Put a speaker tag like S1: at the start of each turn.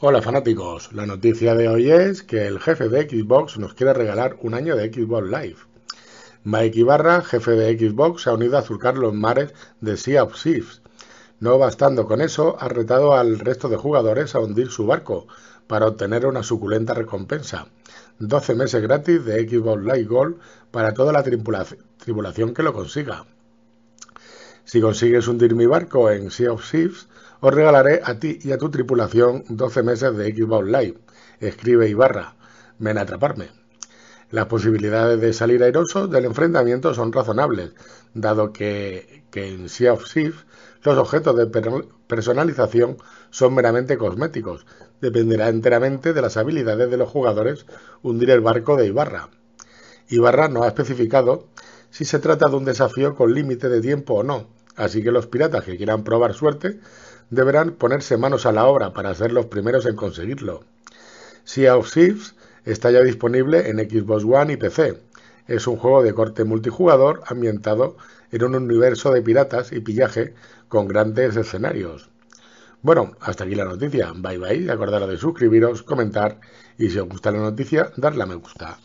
S1: Hola fanáticos, la noticia de hoy es que el jefe de Xbox nos quiere regalar un año de Xbox Live. Mike Ibarra, jefe de Xbox, se ha unido a surcar los mares de Sea of Thieves. No bastando con eso, ha retado al resto de jugadores a hundir su barco para obtener una suculenta recompensa. 12 meses gratis de Xbox Live Gold para toda la tripulación que lo consiga. Si consigues hundir mi barco en Sea of Thieves, os regalaré a ti y a tu tripulación 12 meses de Xbox Live. Escribe Ibarra. Ven a atraparme. Las posibilidades de salir airosos del enfrentamiento son razonables, dado que, en Sea of Thieves los objetos de personalización son meramente cosméticos. Dependerá enteramente de las habilidades de los jugadores hundir el barco de Ibarra. Ibarra no ha especificado si se trata de un desafío con límite de tiempo o no, así que los piratas que quieran probar suerte deberán ponerse manos a la obra para ser los primeros en conseguirlo. Sea of Thieves está ya disponible en Xbox One y PC. Es un juego de corte multijugador ambientado en un universo de piratas y pillaje con grandes escenarios. Bueno, hasta aquí la noticia. Bye bye. Acordaros de suscribiros, comentar y si os gusta la noticia, darle a me gusta.